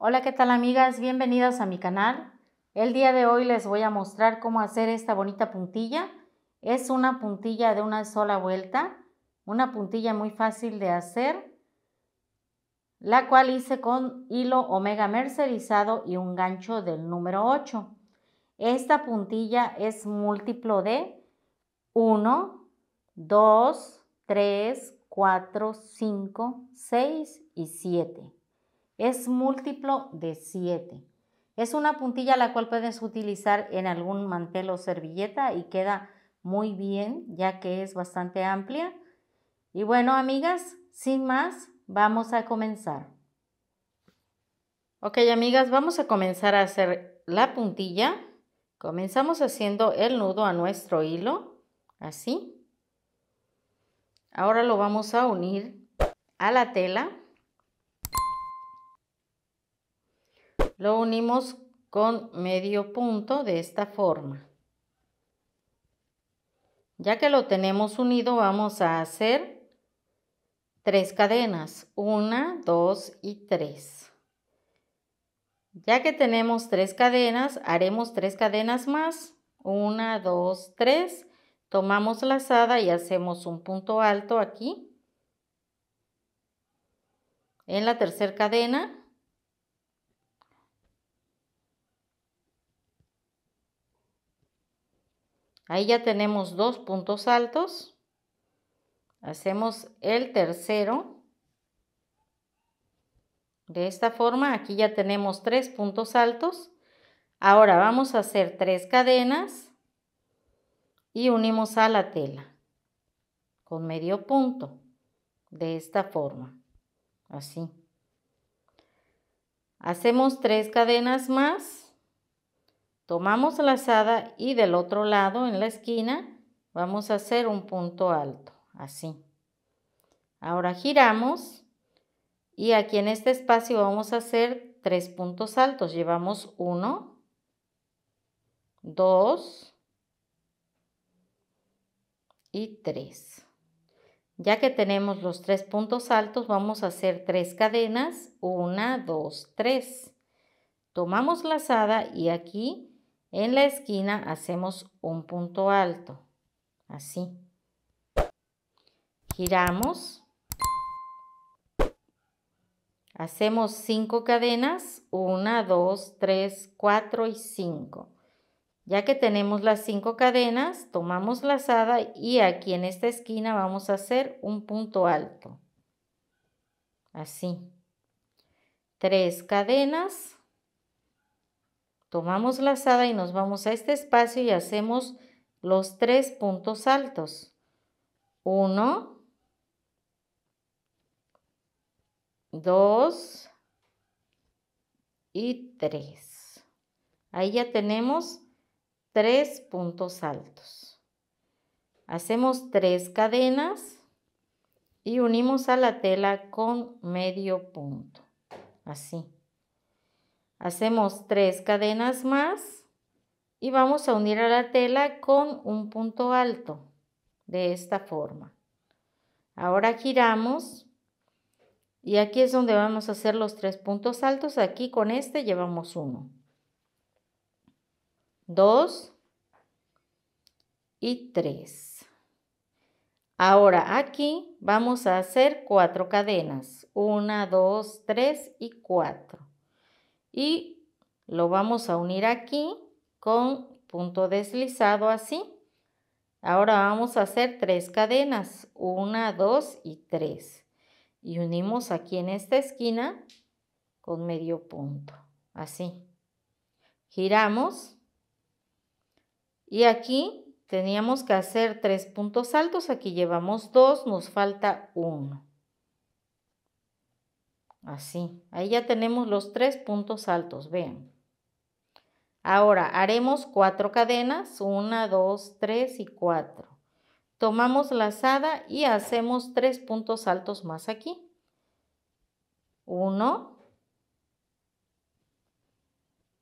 Hola, ¿qué tal amigas? Bienvenidas a mi canal. El día de hoy les voy a mostrar cómo hacer esta bonita puntilla. Es una puntilla de una sola vuelta, una puntilla muy fácil de hacer, la cual hice con hilo omega mercerizado y un gancho del número 8. Esta puntilla es múltiplo de 1, 2, 3, 4, 5, 6 y 7 es múltiplo de 7. Es una puntilla la cual puedes utilizar en algún mantel o servilleta y queda muy bien ya que es bastante amplia. Y bueno, amigas, sin más, vamos a comenzar. Ok, amigas, vamos a comenzar a hacer la puntilla. Comenzamos haciendo el nudo a nuestro hilo, así. Ahora lo vamos a unir a la tela. Lo unimos con medio punto de esta forma. Ya que lo tenemos unido, vamos a hacer tres cadenas. Una, dos y tres. Ya que tenemos tres cadenas, haremos tres cadenas más. Una, dos, tres. Tomamos lazada y hacemos un punto alto aquí. En la tercera cadena Ahí ya tenemos dos puntos altos. Hacemos el tercero. De esta forma, aquí ya tenemos tres puntos altos. Ahora vamos a hacer tres cadenas y unimos a la tela con medio punto. De esta forma, así. Hacemos tres cadenas más. Tomamos lazada y del otro lado en la esquina vamos a hacer un punto alto, así. Ahora giramos y aquí en este espacio vamos a hacer tres puntos altos. Llevamos uno, dos y tres. Ya que tenemos los tres puntos altos, vamos a hacer tres cadenas, una, dos, tres. Tomamos lazada y aquí en la esquina hacemos un punto alto, así. Giramos. Hacemos 5 cadenas, 1, 2, 3, 4 y 5. Ya que tenemos las 5 cadenas, tomamos lazada y aquí en esta esquina vamos a hacer un punto alto. Así. 3 cadenas, Tomamos la lazada y nos vamos a este espacio y hacemos los tres puntos altos. Uno, dos y tres. Ahí ya tenemos tres puntos altos. Hacemos tres cadenas y unimos a la tela con medio punto. Así. Hacemos tres cadenas más y vamos a unir a la tela con un punto alto de esta forma. Ahora giramos y aquí es donde vamos a hacer los tres puntos altos. Aquí con este llevamos uno, dos y tres. Ahora aquí vamos a hacer cuatro cadenas. Una, dos, tres y cuatro y lo vamos a unir aquí con punto deslizado así. Ahora vamos a hacer tres cadenas, una, dos y tres. Y unimos aquí en esta esquina con medio punto, así. Giramos y aquí teníamos que hacer tres puntos altos, aquí llevamos dos, nos falta uno. Así, ahí ya tenemos los tres puntos altos, vean. Ahora haremos cuatro cadenas, una, dos, tres y cuatro. Tomamos lazada y hacemos tres puntos altos más aquí. Uno,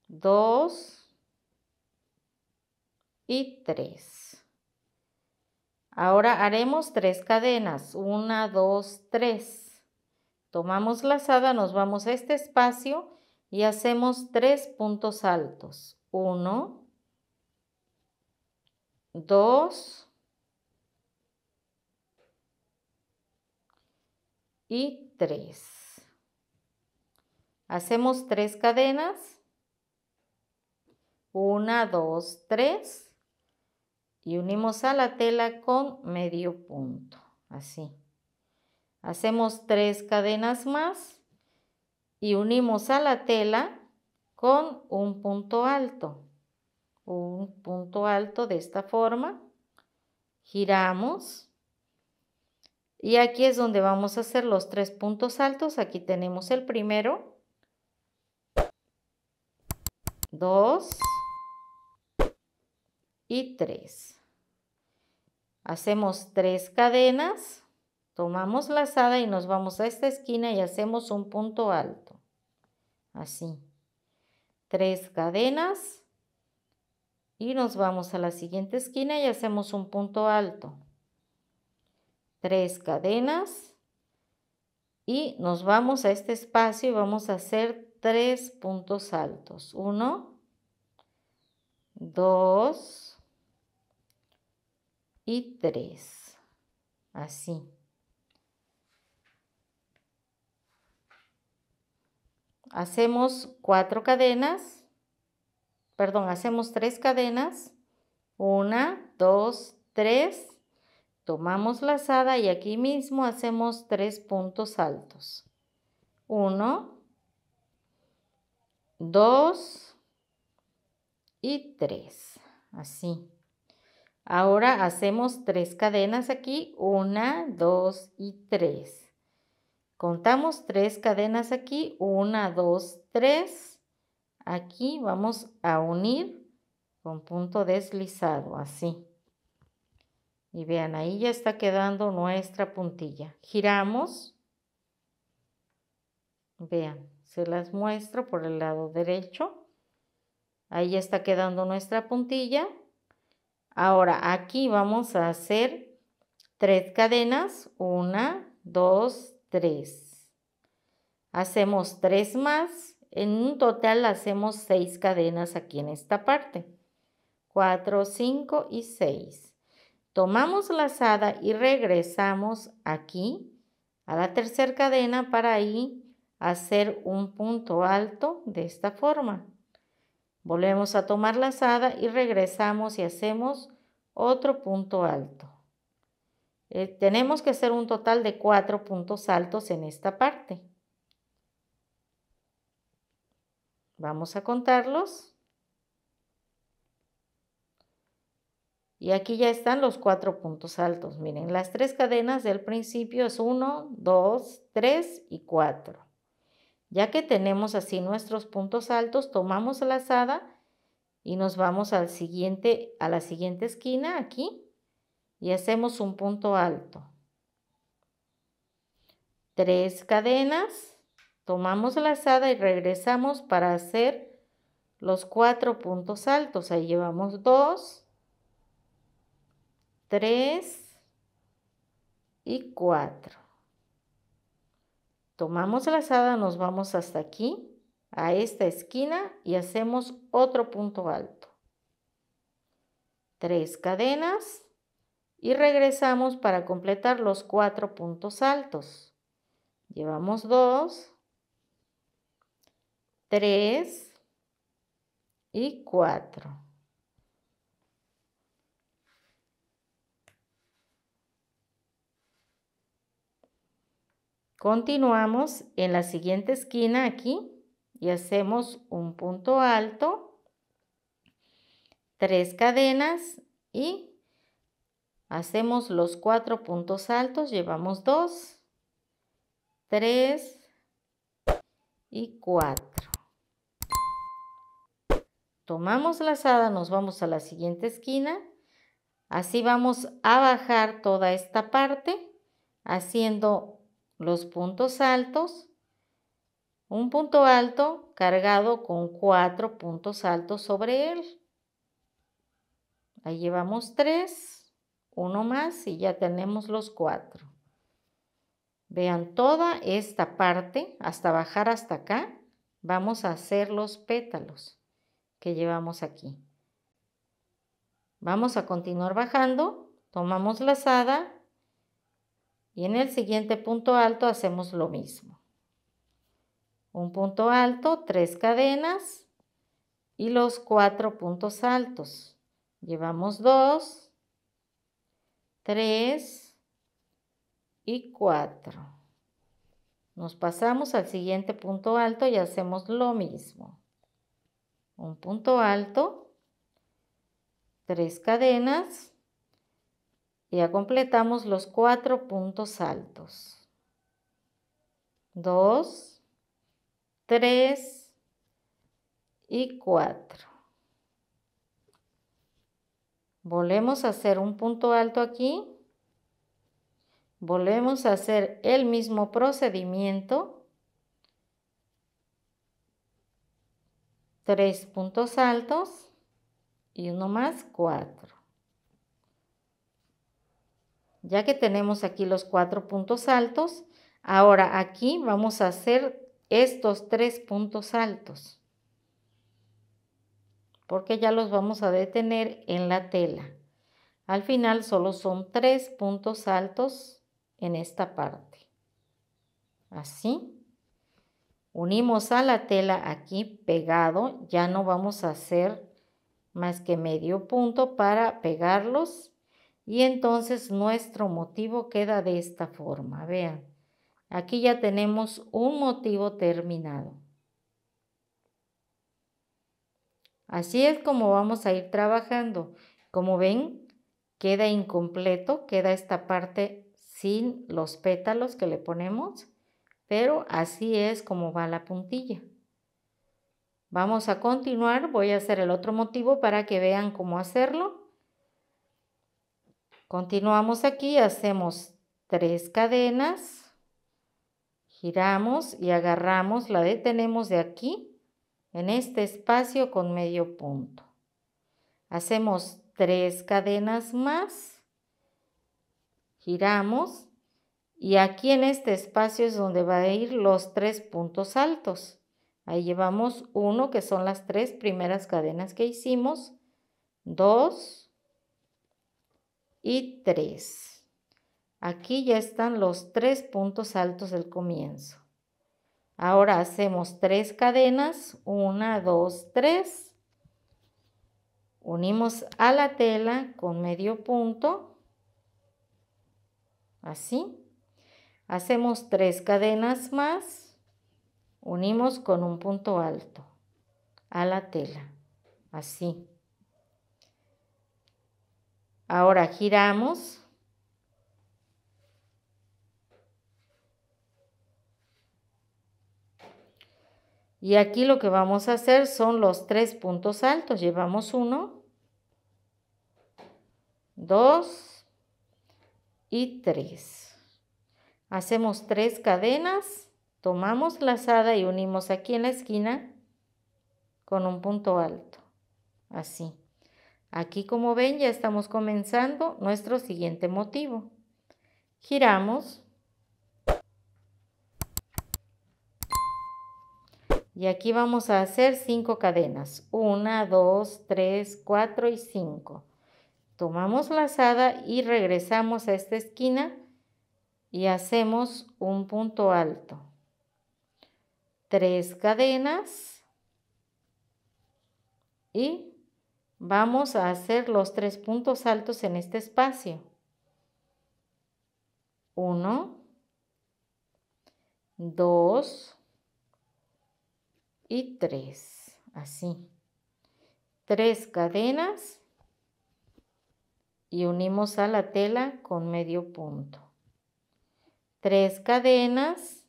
dos y tres. Ahora haremos tres cadenas, una, dos, tres. Tomamos la lazada, nos vamos a este espacio y hacemos tres puntos altos. Uno, dos y tres. Hacemos tres cadenas. Una, dos, tres. Y unimos a la tela con medio punto. Así. Hacemos tres cadenas más y unimos a la tela con un punto alto. Un punto alto de esta forma. Giramos. Y aquí es donde vamos a hacer los tres puntos altos. Aquí tenemos el primero. Dos. Y tres. Hacemos tres cadenas Tomamos la lazada y nos vamos a esta esquina y hacemos un punto alto. Así. Tres cadenas. Y nos vamos a la siguiente esquina y hacemos un punto alto. Tres cadenas. Y nos vamos a este espacio y vamos a hacer tres puntos altos. Uno. Dos. Y tres. Así. hacemos cuatro cadenas, perdón, hacemos tres cadenas, una, dos, tres, tomamos lazada y aquí mismo hacemos tres puntos altos. Uno, dos y tres, así. Ahora hacemos tres cadenas aquí, una, dos y tres. Contamos tres cadenas aquí, una, dos, tres. Aquí vamos a unir con punto deslizado, así. Y vean, ahí ya está quedando nuestra puntilla. Giramos. Vean, se las muestro por el lado derecho. Ahí ya está quedando nuestra puntilla. Ahora aquí vamos a hacer tres cadenas. Una, dos, 3. Hacemos tres más. En un total hacemos seis cadenas aquí en esta parte. 4, 5 y 6. Tomamos lazada y regresamos aquí a la tercera cadena para ahí hacer un punto alto de esta forma. Volvemos a tomar lazada y regresamos y hacemos otro punto alto. Eh, tenemos que hacer un total de cuatro puntos altos en esta parte. Vamos a contarlos. Y aquí ya están los cuatro puntos altos. Miren, las tres cadenas del principio es 1, 2, 3 y 4. Ya que tenemos así nuestros puntos altos, tomamos la lazada y nos vamos al siguiente, a la siguiente esquina aquí y hacemos un punto alto. Tres cadenas, tomamos la lazada y regresamos para hacer los cuatro puntos altos. Ahí llevamos dos, tres y cuatro. Tomamos la lazada, nos vamos hasta aquí, a esta esquina y hacemos otro punto alto. Tres cadenas, y regresamos para completar los cuatro puntos altos. Llevamos 2, 3 y 4. Continuamos en la siguiente esquina aquí y hacemos un punto alto, tres cadenas y Hacemos los cuatro puntos altos, llevamos dos, tres y cuatro. Tomamos la lazada, nos vamos a la siguiente esquina. Así vamos a bajar toda esta parte haciendo los puntos altos. Un punto alto cargado con cuatro puntos altos sobre él. Ahí llevamos tres. Uno más y ya tenemos los cuatro. Vean toda esta parte hasta bajar hasta acá. Vamos a hacer los pétalos que llevamos aquí. Vamos a continuar bajando. Tomamos lazada y en el siguiente punto alto hacemos lo mismo. Un punto alto, tres cadenas y los cuatro puntos altos. Llevamos dos, 3 y 4. Nos pasamos al siguiente punto alto y hacemos lo mismo. Un punto alto, tres cadenas y ya completamos los cuatro puntos altos. 2, 3 y 4. Volvemos a hacer un punto alto aquí. Volvemos a hacer el mismo procedimiento. Tres puntos altos y uno más, cuatro. Ya que tenemos aquí los cuatro puntos altos, ahora aquí vamos a hacer estos tres puntos altos porque ya los vamos a detener en la tela. Al final solo son tres puntos altos en esta parte. Así. Unimos a la tela aquí pegado, ya no vamos a hacer más que medio punto para pegarlos y entonces nuestro motivo queda de esta forma. Vean, aquí ya tenemos un motivo terminado. Así es como vamos a ir trabajando. Como ven, queda incompleto, queda esta parte sin los pétalos que le ponemos, pero así es como va la puntilla. Vamos a continuar, voy a hacer el otro motivo para que vean cómo hacerlo. Continuamos aquí, hacemos tres cadenas, giramos y agarramos, la detenemos de aquí en este espacio con medio punto. Hacemos tres cadenas más, giramos y aquí en este espacio es donde van a ir los tres puntos altos. Ahí llevamos uno que son las tres primeras cadenas que hicimos, dos y tres. Aquí ya están los tres puntos altos del comienzo. Ahora hacemos tres cadenas, una, dos, tres. Unimos a la tela con medio punto, así. Hacemos tres cadenas más, unimos con un punto alto a la tela, así. Ahora giramos Y aquí lo que vamos a hacer son los tres puntos altos. Llevamos uno, dos y tres. Hacemos tres cadenas, tomamos lazada y unimos aquí en la esquina con un punto alto. Así. Aquí como ven ya estamos comenzando nuestro siguiente motivo. Giramos Y aquí vamos a hacer 5 cadenas. 1, 2, 3, 4 y 5. Tomamos lazada y regresamos a esta esquina y hacemos un punto alto. 3 cadenas y vamos a hacer los 3 puntos altos en este espacio. 1, 2, y tres así. tres cadenas y unimos a la tela con medio punto. tres cadenas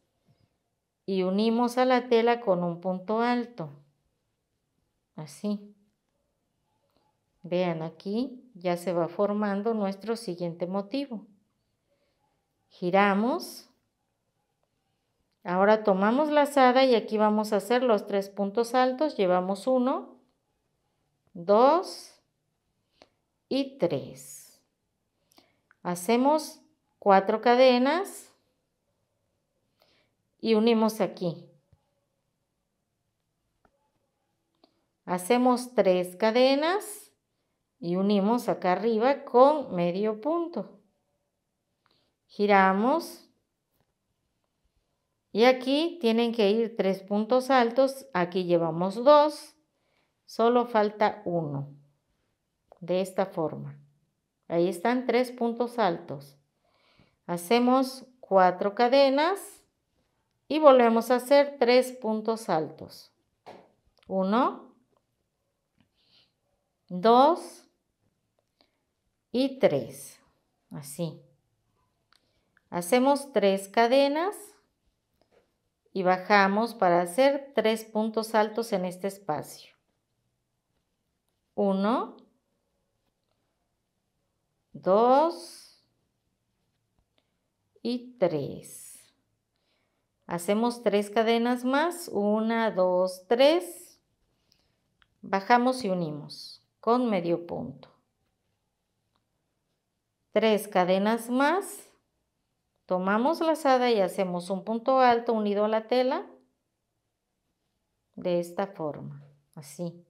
y unimos a la tela con un punto alto. Así. Vean aquí ya se va formando nuestro siguiente motivo. Giramos Ahora tomamos lazada y aquí vamos a hacer los tres puntos altos. Llevamos uno, dos y tres. Hacemos cuatro cadenas y unimos aquí. Hacemos tres cadenas y unimos acá arriba con medio punto. Giramos y aquí tienen que ir tres puntos altos. Aquí llevamos dos. Solo falta uno. De esta forma. Ahí están tres puntos altos. Hacemos cuatro cadenas. Y volvemos a hacer tres puntos altos. Uno. Dos. Y tres. Así. Hacemos tres cadenas y bajamos para hacer tres puntos altos en este espacio. 1, 2 y 3. Hacemos tres cadenas más, 1, 2, 3. Bajamos y unimos con medio punto. Tres cadenas más Tomamos la lazada y hacemos un punto alto unido a la tela de esta forma, así.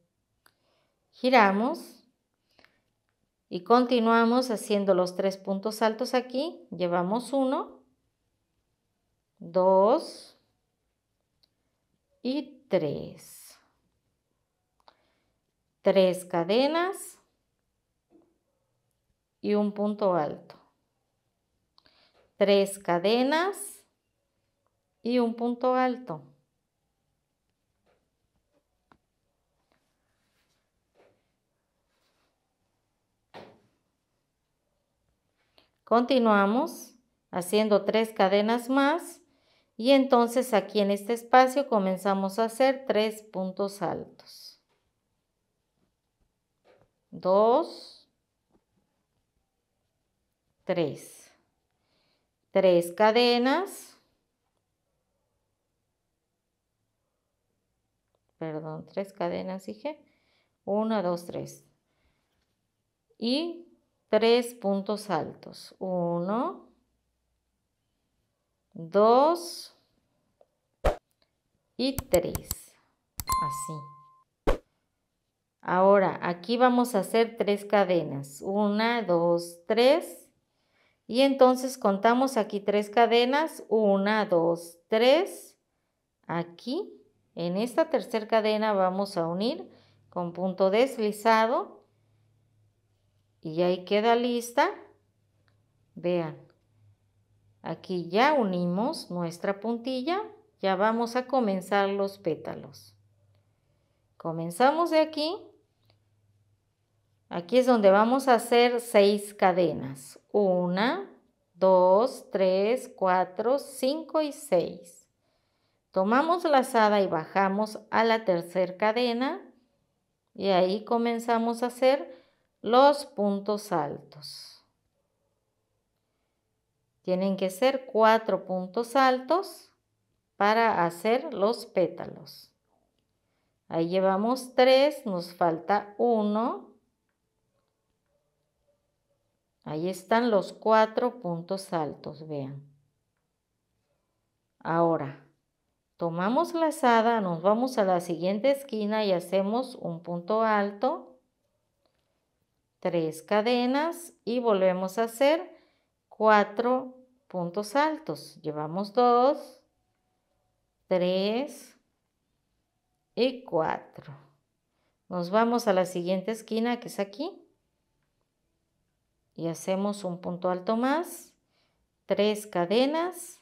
Giramos y continuamos haciendo los tres puntos altos aquí. Llevamos uno, dos y tres. Tres cadenas y un punto alto. Tres cadenas y un punto alto. Continuamos haciendo tres cadenas más y entonces aquí en este espacio comenzamos a hacer tres puntos altos. Dos, tres. 3 cadenas, perdón, tres cadenas dije, 1, 2, 3, y tres puntos altos, 1, 2 y 3, así. Ahora, aquí vamos a hacer tres cadenas, 1, 2, 3, y entonces contamos aquí tres cadenas, una, dos, tres. Aquí, en esta tercera cadena vamos a unir con punto deslizado. Y ahí queda lista. Vean, aquí ya unimos nuestra puntilla, ya vamos a comenzar los pétalos. Comenzamos de aquí Aquí es donde vamos a hacer seis cadenas. Una, dos, tres, cuatro, cinco y seis. Tomamos lazada y bajamos a la tercera cadena y ahí comenzamos a hacer los puntos altos. Tienen que ser cuatro puntos altos para hacer los pétalos. Ahí llevamos tres, nos falta uno Ahí están los cuatro puntos altos, vean. Ahora, tomamos la lazada, nos vamos a la siguiente esquina y hacemos un punto alto, tres cadenas y volvemos a hacer cuatro puntos altos. Llevamos dos, tres y cuatro. Nos vamos a la siguiente esquina que es aquí y hacemos un punto alto más, tres cadenas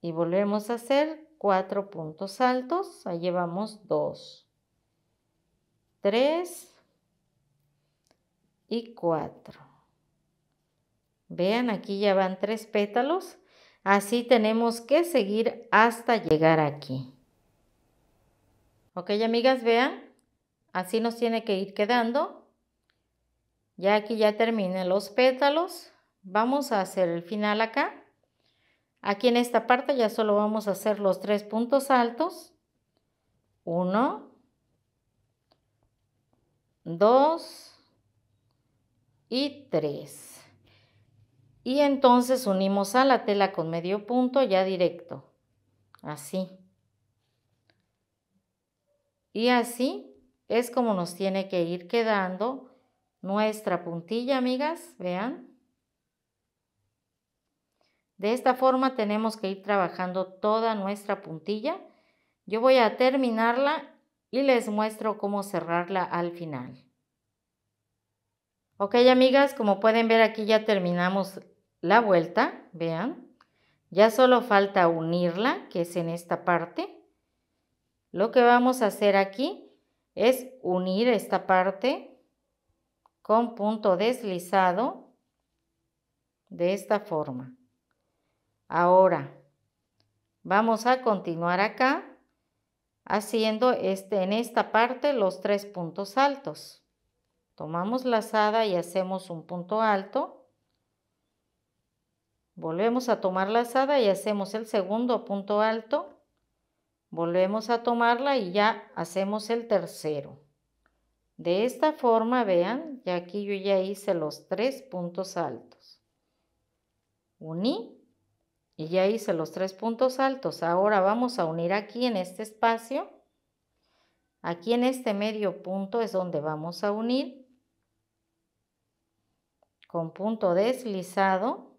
y volvemos a hacer cuatro puntos altos, ahí llevamos dos, tres y cuatro. Vean, aquí ya van tres pétalos, así tenemos que seguir hasta llegar aquí. Ok, amigas, vean, así nos tiene que ir quedando. Ya aquí ya terminé los pétalos. Vamos a hacer el final acá. Aquí en esta parte ya solo vamos a hacer los tres puntos altos. Uno, dos y tres. Y entonces unimos a la tela con medio punto ya directo. Así. Y así es como nos tiene que ir quedando nuestra puntilla, amigas, vean. De esta forma tenemos que ir trabajando toda nuestra puntilla. Yo voy a terminarla y les muestro cómo cerrarla al final. Ok, amigas, como pueden ver aquí ya terminamos la vuelta, vean. Ya solo falta unirla, que es en esta parte. Lo que vamos a hacer aquí es unir esta parte con punto deslizado de esta forma. Ahora vamos a continuar acá haciendo este, en esta parte los tres puntos altos. Tomamos la lazada y hacemos un punto alto. Volvemos a tomar la lazada y hacemos el segundo punto alto. Volvemos a tomarla y ya hacemos el tercero. De esta forma, vean, ya aquí yo ya hice los tres puntos altos. Uní y ya hice los tres puntos altos. Ahora vamos a unir aquí en este espacio. Aquí en este medio punto es donde vamos a unir con punto deslizado.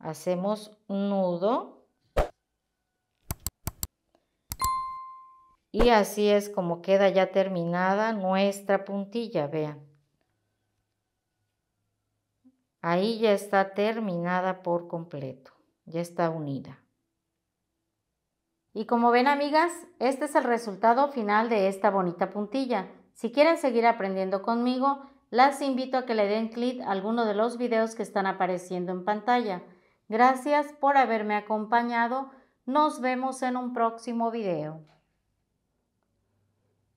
Hacemos nudo Y así es como queda ya terminada nuestra puntilla, vean. Ahí ya está terminada por completo, ya está unida. Y como ven amigas, este es el resultado final de esta bonita puntilla. Si quieren seguir aprendiendo conmigo, las invito a que le den clic a alguno de los videos que están apareciendo en pantalla. Gracias por haberme acompañado. Nos vemos en un próximo video.